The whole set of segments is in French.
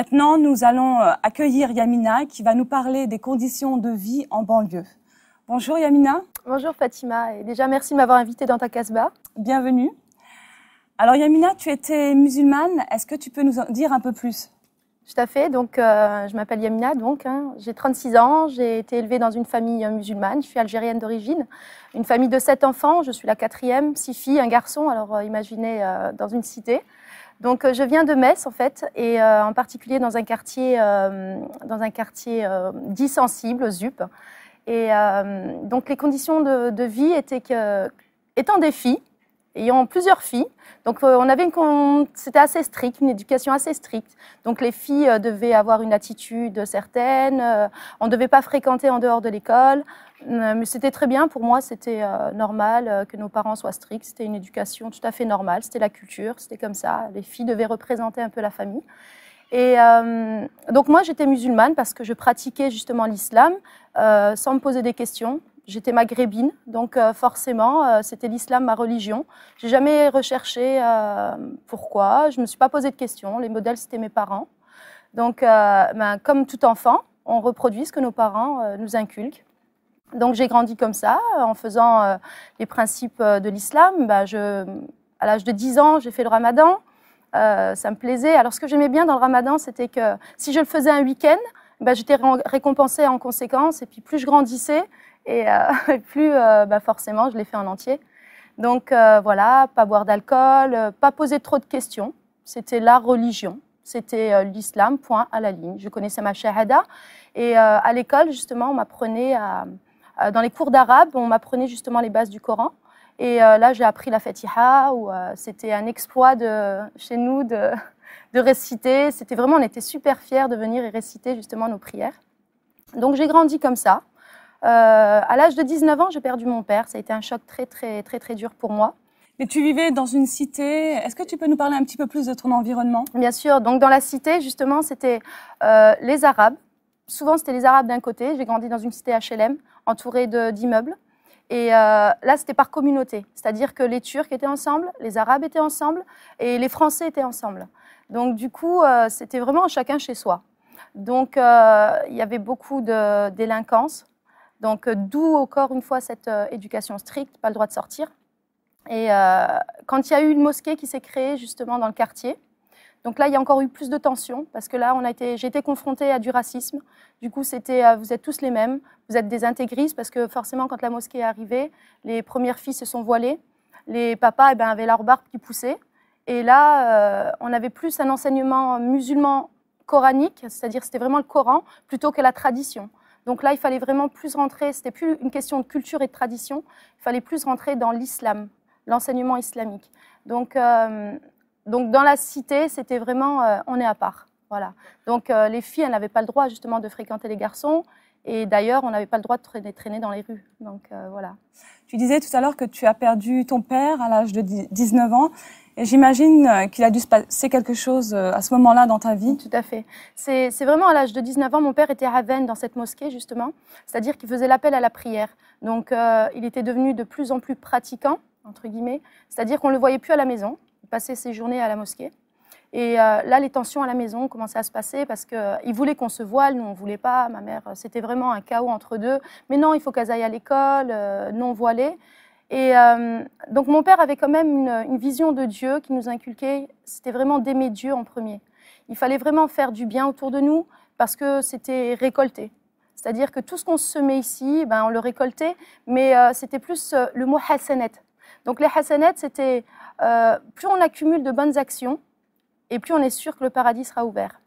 Maintenant, nous allons euh, accueillir Yamina qui va nous parler des conditions de vie en banlieue. Bonjour Yamina. Bonjour Fatima et déjà merci de m'avoir invitée dans ta casbah. Bienvenue. Alors Yamina, tu étais musulmane, est-ce que tu peux nous en dire un peu plus Tout à fait, donc euh, je m'appelle Yamina, donc hein. j'ai 36 ans, j'ai été élevée dans une famille euh, musulmane, je suis algérienne d'origine, une famille de 7 enfants, je suis la quatrième, Six filles, un garçon, alors imaginez dans une cité. Donc euh, je viens de Metz en fait, et euh, en particulier dans un quartier, euh, dans un quartier euh, dit sensible, ZUP. Et donc les conditions de, vie étaient que, étant des filles, ayant plusieurs filles, donc on avait c'était assez strict, une éducation assez stricte. Donc les filles devaient avoir une attitude certaine, on ne devait pas fréquenter en dehors de l'école, euh, mais c'était très bien pour moi, c'était euh, normal euh, que nos parents soient stricts, c'était une éducation tout à fait normale, c'était la culture, c'était comme ça. Les filles devaient représenter un peu la famille. Et donc moi j'étais musulmane parce que je pratiquais justement l'islam sans me poser des questions. J'étais maghrébine, donc forcément c'était l'islam ma religion. J'ai jamais recherché pourquoi, je ne me suis pas posé de questions. Les modèles c'était mes parents. Donc ben, comme tout enfant, on reproduit ce que nos parents nous inculquent. Donc j'ai grandi comme ça, euh, en faisant euh, les principes euh, de l'islam. Bah, je, à l'âge de 10 ans, j'ai fait le ramadan. ça me plaisait. Alors ce que j'aimais bien dans le ramadan, c'était que si je le faisais un week-end, bah, j'étais récompensée en conséquence. Et puis plus je grandissais, et, plus bah, forcément, je l'ai fait en entier. Donc voilà, pas boire d'alcool, pas poser trop de questions. C'était la religion c'était l'islam, point à la ligne. Je connaissais ma shahada. Et à l'école, justement, on m'apprenait à, euh, dans les cours d'arabe, on m'apprenait justement les bases du Coran. Et euh, là, j'ai appris la Fatiha, où euh, c'était un exploit chez nous de, réciter. C'était vraiment, on était super fiers de venir et réciter justement nos prières. Donc j'ai grandi comme ça. à l'âge de 19 ans, j'ai perdu mon père. Ça a été un choc très, très, très, très dur pour moi. Mais tu vivais dans une cité. Est-ce que tu peux nous parler un petit peu plus de ton environnement Bien sûr. Donc, dans la cité, justement, c'était les Arabes, souvent c'était les Arabes d'un côté. J'ai grandi dans une cité HLM, entourée d'immeubles. Et euh, là, c'était par communauté, c'est-à-dire que les Turcs étaient ensemble, les Arabes étaient ensemble et les Français étaient ensemble. Donc du coup, euh, c'était vraiment chacun chez soi. Donc euh, il y avait beaucoup de délinquance. Donc d'où encore une fois cette éducation stricte, pas le droit de sortir. Et quand il y a eu une mosquée qui s'est créée justement dans le quartier, donc là, il y a encore eu plus de tensions parce que là, on a été, j'ai été confrontée à du racisme. Du coup, c'était euh, vous êtes tous les mêmes, vous êtes des intégristes parce que forcément, quand la mosquée est arrivée, les premières filles se sont voilées, les papas eh ben, avaient leur barbe qui poussait. Et là, euh, on avait plus un enseignement musulman coranique, c'est-à-dire c'était vraiment le Coran plutôt que la tradition. Donc là, il fallait vraiment plus rentrer, c'était plus une question de culture et de tradition, il fallait plus rentrer dans l'islam, l'enseignement islamique. Donc euh, donc dans la cité, c'était vraiment euh, on est à part. Voilà. Donc euh, les filles, elles n'avaient pas le droit justement de fréquenter les garçons. Et d'ailleurs, on n'avait pas le droit de traîner, traîner dans les rues. Donc euh, voilà. Tu disais tout à l'heure que tu as perdu ton père à l'âge de 19 ans. Et j'imagine qu'il a dû se passer quelque chose à ce moment-là dans ta vie. Tout à fait. C'est vraiment à l'âge de 19 ans, mon père était à Ravenne, dans cette mosquée justement. C'est-à-dire qu'il faisait l'appel à la prière. Donc il était devenu de plus en plus pratiquant, entre guillemets. C'est-à-dire qu'on ne le voyait plus à la maison passer ses journées à la mosquée. Et euh, là, les tensions à la maison commençaient à se passer parce qu'ils euh, voulaient qu'on se voile, nous on voulait pas. Ma mère, euh, c'était vraiment un chaos entre deux. Mais non, il faut qu'elles aillent à l'école, non voilées. Et donc mon père avait quand même une, vision de Dieu qui nous inculquait, c'était vraiment d'aimer Dieu en premier. Il fallait vraiment faire du bien autour de nous parce que c'était récolté. C'est-à-dire que tout ce qu'on semait ici, ben, on le récoltait, mais c'était plus le mot hassanet ». Donc les hassanet, c'était euh, plus on accumule de bonnes actions, et plus on est sûr que le paradis sera ouvert.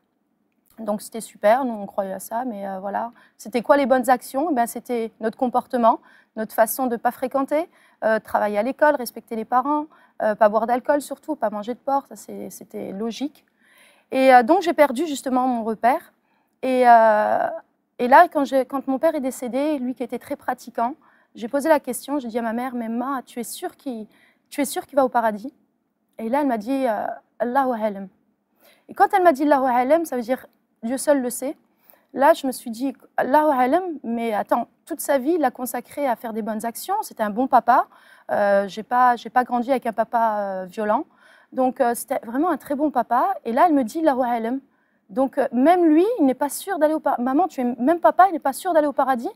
Donc c'était super, nous on croyait à ça, mais euh, voilà. C'était quoi les bonnes actions eh ben, C'était notre comportement, notre façon de ne pas fréquenter, euh, travailler à l'école, respecter les parents, pas boire d'alcool surtout, pas manger de porc, c'était logique. Et donc j'ai perdu justement mon repère. Et, là, quand, quand, mon père est décédé, lui qui était très pratiquant, j'ai posé la question, j'ai dit à ma mère, mais ma, tu es sûre qu'il tu es sûr qu'il va au paradis Et là, elle m'a dit euh, Allahu Et quand elle m'a dit Allahu alam, ça veut dire Dieu seul le sait. Là, je me suis dit Allahu alam, mais attends, toute sa vie, il l'a consacré à faire des bonnes actions. C'était un bon papa. Euh, je n'ai pas, j'ai pas grandi avec un papa euh, violent. Donc, c'était vraiment un très bon papa. Et là, elle me dit Allahu alam. Donc, même lui, il n'est pas sûr d'aller au paradis. Maman, tu es même papa, il n'est pas sûr d'aller au paradis.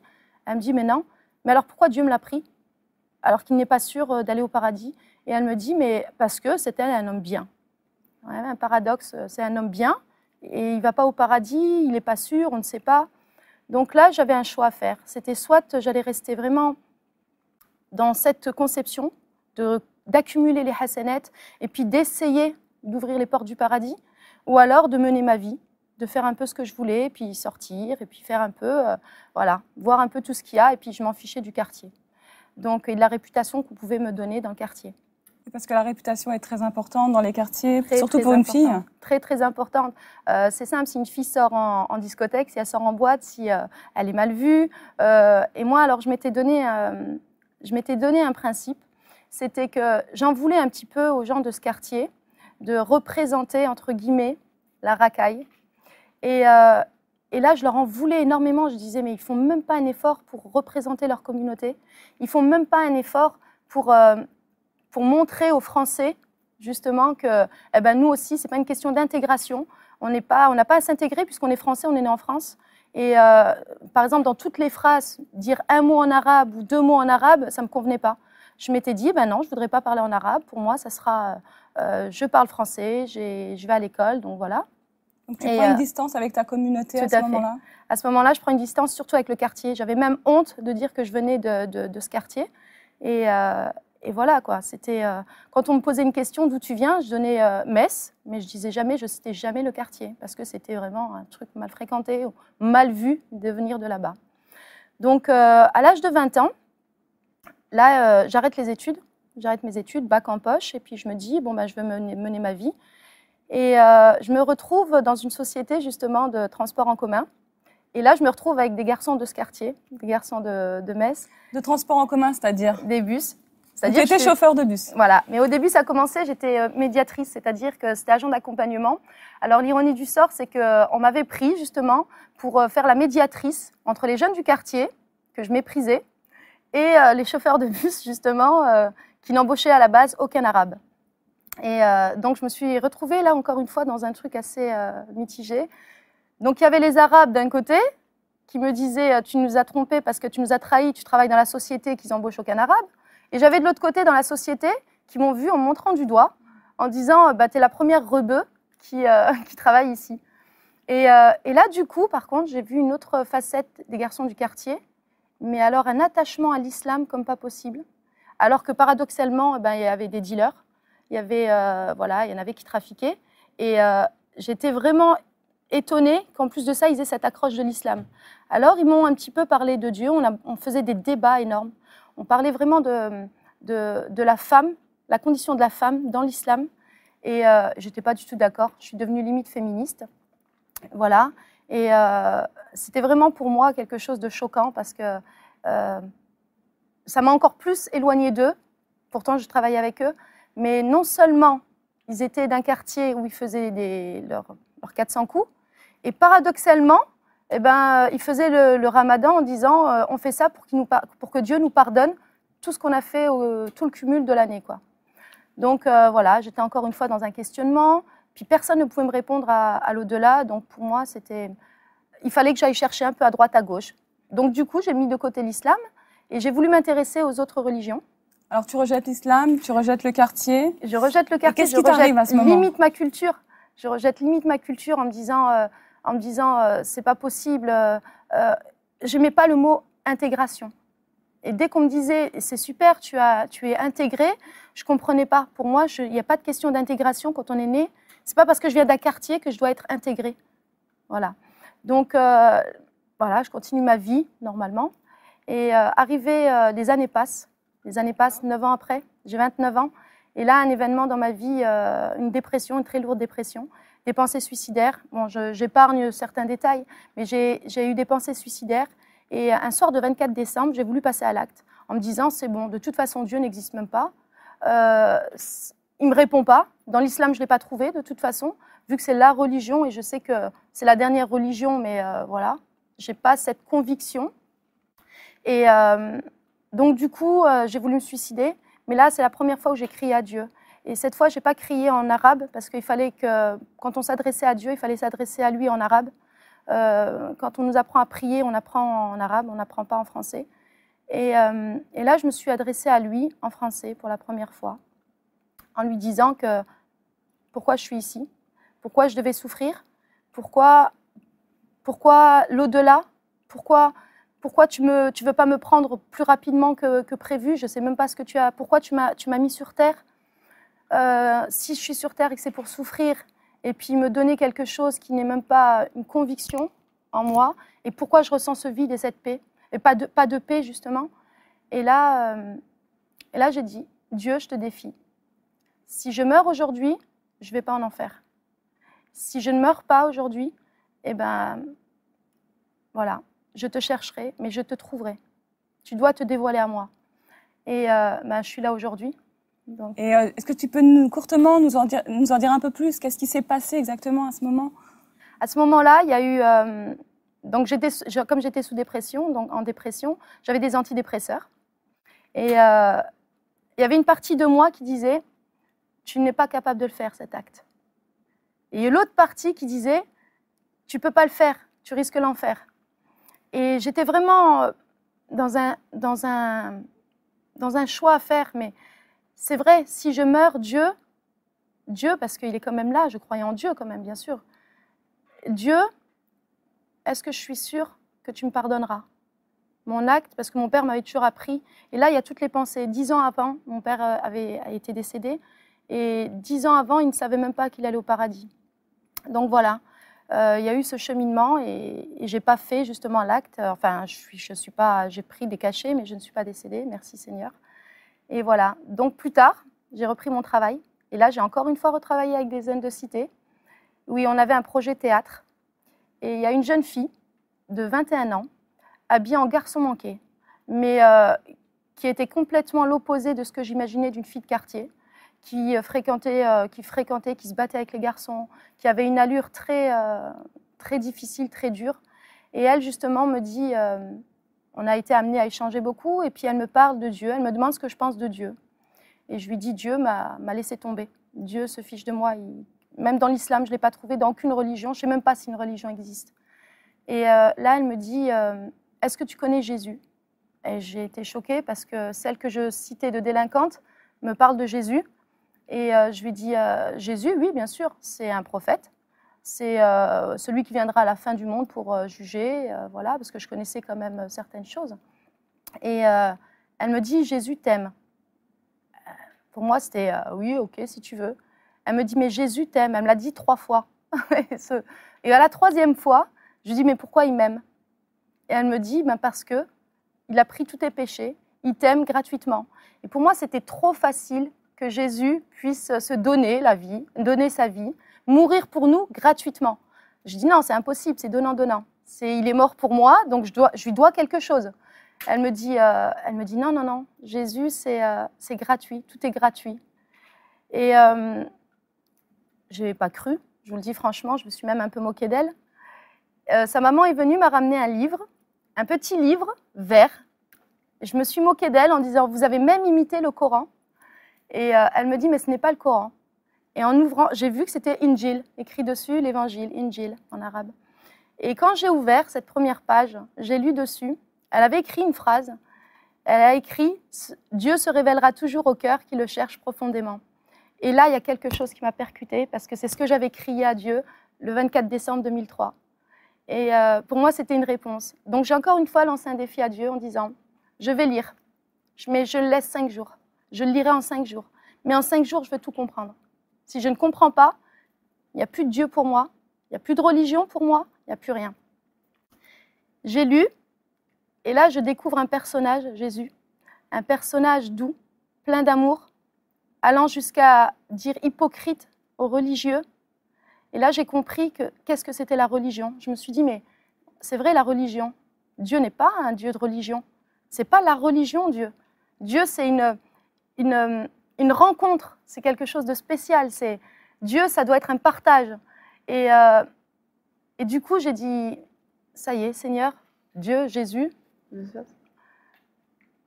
Elle me dit, mais non. Mais alors pourquoi Dieu me l'a pris alors qu'il n'est pas sûr euh, d'aller au paradis. Et elle me dit, mais parce que c'était un homme bien. un paradoxe, euh, c'est un homme bien, et il va pas au paradis, il n'est pas sûr, on ne sait pas. Donc là, j'avais un choix à faire. C'était soit j'allais rester vraiment dans cette conception d'accumuler les hassanettes, et puis d'essayer d'ouvrir les portes du paradis, ou alors de mener ma vie, de faire un peu ce que je voulais, et puis sortir, et puis faire un peu, euh, voilà, voir un peu tout ce qu'il y a, et puis je m'en fichais du quartier donc, de la réputation que vous pouvez me donner dans le quartier. Parce que la réputation est très importante dans les quartiers, surtout pour une fille. Très, très importante. Euh, c'est simple, si une fille sort en, discothèque, si elle sort en boîte, si euh, elle est mal vue. Euh, et moi, alors, je m'étais donné, je m'étais donné un principe. C'était que j'en voulais un petit peu aux gens de ce quartier de représenter, entre guillemets, la racaille. Et, et là, je leur en voulais énormément. Je disais, mais ils font même pas un effort pour représenter leur communauté. Ils font même pas un effort pour, euh, pour montrer aux Français, justement, que eh ben, nous aussi, c'est pas une question d'intégration. On n'a pas, on pas à s'intégrer puisqu'on est Français, on est né en France. Et euh, par exemple, dans toutes les phrases, dire un mot en arabe ou deux mots en arabe, ça me convenait pas. Je m'étais dit, ben non, je voudrais pas parler en arabe. Pour moi, ça sera, euh, je parle français, je vais à l'école, donc voilà. Donc tu prends une euh, distance avec ta communauté à ce moment-là À ce moment-là, je prends une distance surtout avec le quartier. J'avais même honte de dire que je venais de, ce quartier. Euh, et, voilà, quoi. C'était, euh, quand on me posait une question d'où tu viens, je donnais messe », Metz, mais je disais jamais, je citais jamais le quartier, parce que c'était vraiment un truc mal fréquenté, mal vu de venir de là-bas. Donc à l'âge de 20 ans, là, j'arrête les études, j'arrête mes études, bac en poche, et puis je me dis, bon, bah, je veux mener ma vie. Et euh, je me retrouve dans une société justement de transport en commun. Et là, je me retrouve avec des garçons de ce quartier, des garçons de, Metz. De transport en commun, c'est-à-dire Des bus. Vous chauffeur de bus. Voilà. Mais au début, ça commençait, j'étais euh, médiatrice, c'est-à-dire que c'était agent d'accompagnement. Alors l'ironie du sort, c'est qu'on euh, m'avait pris justement pour faire la médiatrice entre les jeunes du quartier, que je méprisais, et les chauffeurs de bus, justement, qui n'embauchaient à la base aucun arabe. Et euh, donc, je me suis retrouvée là encore une fois dans un truc assez euh, mitigé. Donc, il y avait les Arabes d'un côté qui me disaient euh, Tu nous as trompés parce que tu nous as trahis, tu travailles dans la société qu'ils embauchent aucun Arabe. Et j'avais de l'autre côté dans la société qui m'ont vu en montrant du doigt en disant bah, es la première rebeu qui, travaille ici. Et, là, du coup, par contre, j'ai vu une autre facette des garçons du quartier, mais alors un attachement à l'islam comme pas possible. Alors que paradoxalement, ben, il y avait des dealers il y avait, euh, voilà, il y en avait qui trafiquaient. Et euh, j'étais vraiment étonnée qu'en plus de ça, ils aient cette accroche de l'islam. Alors, ils m'ont un petit peu parlé de Dieu. On, faisait des débats énormes. On parlait vraiment de, la femme, la condition de la femme dans l'islam. Et euh, je n'étais pas du tout d'accord. Je suis devenue limite féministe. Voilà. Et c'était vraiment pour moi quelque chose de choquant parce que ça m'a encore plus éloignée d'eux. Pourtant, je travaillais avec eux. Mais non seulement ils étaient d'un quartier où ils faisaient leurs, leurs 400 coups, et paradoxalement, eh ben, euh, ils faisaient le, ramadan en disant euh, on fait ça pour, pour, que Dieu nous pardonne tout ce qu'on a fait, tout le cumul de l'année. quoi. Donc euh, voilà, j'étais encore une fois dans un questionnement, puis personne ne pouvait me répondre à, à l'au-delà, donc pour moi, c'était, il fallait que j'aille chercher un peu à droite, à gauche. Donc du coup, j'ai mis de côté l'islam et j'ai voulu m'intéresser aux autres religions. Alors tu rejettes l'islam, tu rejettes le quartier. Je rejette le quartier. Qu'est-ce qui t'arrive à ce moment Limite ma culture. Je rejette limite ma culture en me disant, euh, en me disant, euh, c'est pas possible. Euh, je n'aimais pas le mot intégration. Et dès qu'on me disait, c'est super, tu as, tu es intégré, je comprenais pas. Pour moi, il n'y a pas de question d'intégration quand on est né. C'est pas parce que je viens d'un quartier que je dois être intégré. Voilà. Donc voilà, je continue ma vie normalement. Et arrivé, les années passent les années passent, 9 ans après, j'ai 29 ans. Et là, un événement dans ma vie, euh, une dépression, une très lourde dépression, des pensées suicidaires. Bon, j'épargne certains détails, mais j'ai eu des pensées suicidaires. Et un soir de 24 décembre, j'ai voulu passer à l'acte en me disant c'est bon, de toute façon, Dieu n'existe même pas. Euh, il me répond pas. Dans l'islam, je l'ai pas trouvé de toute façon, vu que c'est la religion et je sais que c'est la dernière religion, mais euh, voilà, voilà, n'ai pas cette conviction. Et euh, donc du coup, euh, j'ai voulu me suicider, mais là, c'est la première fois où j'ai crié à Dieu. Et cette fois, je n'ai pas crié en arabe parce qu'il fallait que, quand on s'adressait à Dieu, il fallait s'adresser à lui en arabe. Euh, quand on nous apprend à prier, on apprend en arabe, on n'apprend pas en français. Euh, et, là, je me suis adressée à lui en français pour la première fois, en lui disant que pourquoi je suis ici, pourquoi je devais souffrir, pourquoi, pourquoi l'au-delà, pourquoi pourquoi tu ne tu veux pas me prendre plus rapidement que, que prévu Je ne sais même pas ce que tu as. Pourquoi tu m'as mis sur Terre euh, Si je suis sur Terre et que c'est pour souffrir, et puis me donner quelque chose qui n'est même pas une conviction en moi, et pourquoi je ressens ce vide et cette paix Et pas de, pas de paix, justement. Et là, euh, et là j'ai dit, Dieu, je te défie. Si je meurs aujourd'hui, je ne vais pas en enfer. Si je ne meurs pas aujourd'hui, eh ben voilà, je te chercherai, mais je te trouverai. Tu dois te dévoiler à moi. Et euh, ben, je suis là aujourd'hui. Et euh, est-ce que tu peux nous, courtement nous en, dire, un peu plus Qu'est-ce qui s'est passé exactement à ce moment À ce moment-là, il y a eu. Euh, donc, comme j'étais sous dépression, donc en dépression, j'avais des antidépresseurs. Et il y avait une partie de moi qui disait Tu n'es pas capable de le faire, cet acte. Et l'autre partie qui disait Tu ne peux pas le faire, tu risques l'enfer. Et j'étais vraiment euh, dans un, dans, un, dans un choix à faire. Mais c'est vrai, si je meurs, Dieu, Dieu, parce qu'il est quand même là, je croyais en Dieu quand même, bien sûr. Dieu, est-ce que je suis sûre que tu me pardonneras mon acte, parce que mon père m'avait toujours appris. Et là, il y a toutes les pensées. Dix ans avant, mon père euh, avait été décédé. Et dix ans avant, il ne savait même pas qu'il allait au paradis. Donc voilà. Euh, il y a eu ce cheminement et, et j'ai pas fait justement l'acte. Euh, enfin, je suis, je suis pas, j'ai pris des cachets, mais je ne suis pas décédée, merci Seigneur. Et voilà. Donc plus tard, j'ai repris mon travail. Et là, j'ai encore une fois retravaillé avec des zones de cité. Oui, on avait un projet théâtre. Et il y a une jeune fille de 21 ans, habillée en garçon manqué, mais euh, qui était complètement l'opposé de ce que j'imaginais d'une fille de quartier qui euh, fréquentait, euh, qui fréquentait, qui se battait avec les garçons, qui avait une allure très, euh, très difficile, très dure. Et elle, justement, me dit, on a été amené à échanger beaucoup, et puis elle me parle de Dieu, elle me demande ce que je pense de Dieu. Et je lui dis, Dieu m'a laissé tomber. Dieu se fiche de moi. Même dans l'islam, je ne l'ai pas trouvé, dans aucune religion. Je ne sais même pas si une religion existe. Et là, elle me dit, est-ce que tu connais Jésus Et j'ai été choquée parce que celle que je citais de délinquante me parle de Jésus et euh, je lui dis, euh, Jésus, oui, bien sûr, c'est un prophète. C'est euh, celui qui viendra à la fin du monde pour juger, voilà, parce que je connaissais quand même certaines choses. Et elle me dit, Jésus t'aime. Pour moi, c'était, oui, ok, si tu veux. Elle me dit, mais Jésus t'aime. Elle me l'a dit trois fois. et, et, à la troisième fois, je lui dis, mais pourquoi il m'aime Et elle me dit, ben parce que il a pris tous tes péchés, il t'aime gratuitement. Et pour moi, c'était trop facile que Jésus puisse se donner la vie, donner sa vie, mourir pour nous gratuitement. Je dis non, c'est impossible, c'est donnant-donnant. C'est il est mort pour moi, donc je, dois, je lui dois quelque chose. Elle me dit, euh, elle me dit non, non, non, Jésus, c'est euh, gratuit, tout est gratuit. Et euh, je n'ai pas cru, je vous le dis franchement, je me suis même un peu moquée d'elle. sa maman est venue m'a ramené un livre, un petit livre vert. Je me suis moquée d'elle en disant, vous avez même imité le Coran. Et euh, elle me dit, mais ce n'est pas le Coran. Et en ouvrant, j'ai vu que c'était Injil, écrit dessus l'évangile, Injil en arabe. Et quand j'ai ouvert cette première page, j'ai lu dessus, elle avait écrit une phrase. Elle a écrit Dieu se révélera toujours au cœur qui le cherche profondément. Et là, il y a quelque chose qui m'a percutée, parce que c'est ce que j'avais crié à Dieu le 24 décembre 2003. Et euh, pour moi, c'était une réponse. Donc j'ai encore une fois lancé un défi à Dieu en disant Je vais lire, mais je le laisse cinq jours. Je le lirai en cinq jours. Mais en cinq jours, je vais tout comprendre. Si je ne comprends pas, il n'y a plus de Dieu pour moi, il n'y a plus de religion pour moi, il n'y a plus rien. J'ai lu, et là, je découvre un personnage, Jésus, un personnage doux, plein d'amour, allant jusqu'à dire hypocrite aux religieux. Et là, j'ai compris que qu'est-ce que c'était la religion. Je me suis dit, mais c'est vrai la religion. Dieu n'est pas un Dieu de religion. C'est pas la religion, Dieu. Dieu, c'est une, euh, une, rencontre, c'est quelque chose de spécial. C'est Dieu, ça doit être un partage. Euh, et, du coup, j'ai dit, ça y est, Seigneur, Dieu, Jésus,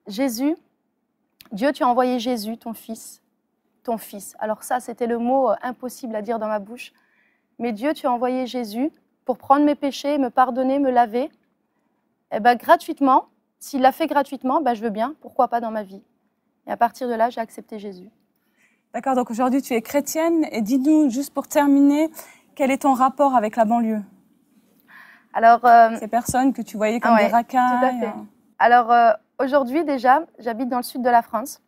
Jésus, Dieu, tu as envoyé Jésus, ton Fils, ton Fils. Alors ça, c'était le mot euh, impossible à dire dans ma bouche. Mais Dieu, tu as envoyé Jésus pour prendre mes péchés, me pardonner, me laver. et eh ben, gratuitement, s'il l'a fait gratuitement, ben, je veux bien, pourquoi pas dans ma vie. Et à partir de là, j'ai accepté Jésus. D'accord, donc aujourd'hui tu es chrétienne et dis-nous juste pour terminer, quel est ton rapport avec la banlieue Alors, euh, ces personnes que tu voyais comme ah des racailles. Euh. Alors euh, aujourd'hui déjà, j'habite dans le sud de la France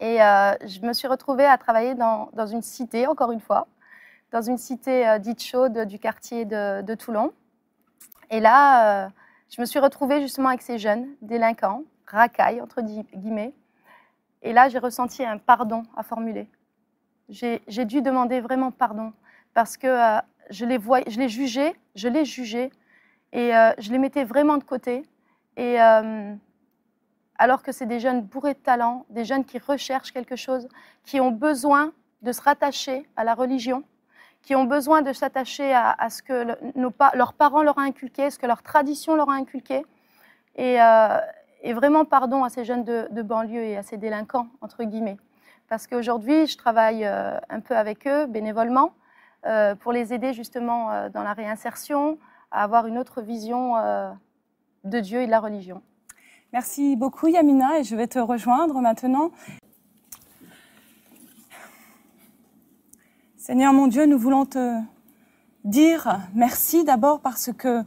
et je me suis retrouvée à travailler dans, une cité, encore une fois, dans une cité dite chaude du quartier de, de Toulon. Et là, je me suis retrouvée justement avec ces jeunes délinquants, racailles entre guillemets et là, j'ai ressenti un pardon à formuler. J'ai dû demander vraiment pardon parce que euh, je, les je les jugeais, je les jugeais et euh, je les mettais vraiment de côté. Et euh, alors que c'est des jeunes bourrés de talent, des jeunes qui recherchent quelque chose, qui ont besoin de se rattacher à la religion, qui ont besoin de s'attacher à, ce que leurs parents leur ont inculqué, ce que leur tradition leur a inculqué. Et, et vraiment pardon à ces jeunes de, banlieue et à ces délinquants, entre guillemets. Parce qu'aujourd'hui, je travaille euh, un peu avec eux, bénévolement, euh, pour les aider justement euh, dans la réinsertion, à avoir une autre vision de Dieu et de la religion. Merci beaucoup Yamina et je vais te rejoindre maintenant. Seigneur mon Dieu, nous voulons te dire merci d'abord parce que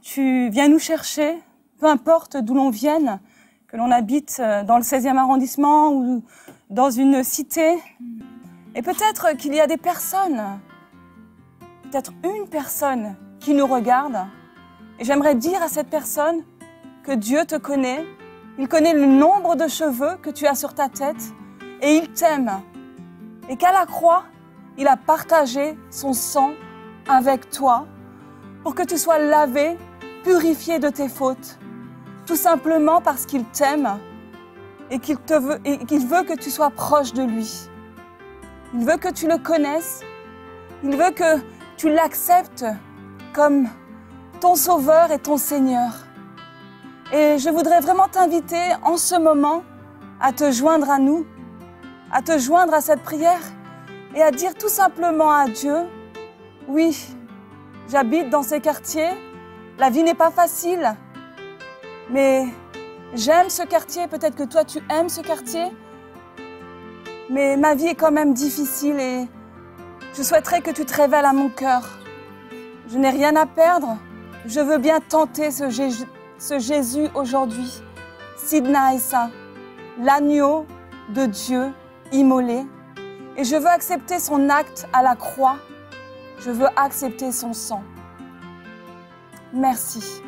tu viens nous chercher peu importe d'où l'on vienne, que l'on habite euh, dans le 16e arrondissement ou dans une cité. Et peut-être qu'il y a des personnes, peut-être une personne qui nous regarde. Et j'aimerais dire à cette personne que Dieu te connaît, il connaît le nombre de cheveux que tu as sur ta tête et il t'aime. Et qu'à la croix, il a partagé son sang avec toi pour que tu sois lavé, purifié de tes fautes tout simplement parce qu'il t'aime et qu'il veut, qu'il veut que tu sois proche de lui. Il veut que tu le connaisses, il veut que tu l'acceptes comme ton Sauveur et ton Seigneur. Et je voudrais vraiment t'inviter en ce moment à te joindre à nous, à te joindre à cette prière et à dire tout simplement à Dieu, oui, j'habite dans ces quartiers, la vie n'est pas facile, mais j'aime ce quartier, peut-être que toi tu aimes ce quartier, mais ma vie est quand même difficile et je souhaiterais que tu te révèles à mon cœur. Je n'ai rien à perdre, je veux bien tenter ce, Jésus, aujourd'hui, Sidna l'agneau de Dieu immolé, et je veux accepter son acte à la croix, je veux accepter son sang. Merci.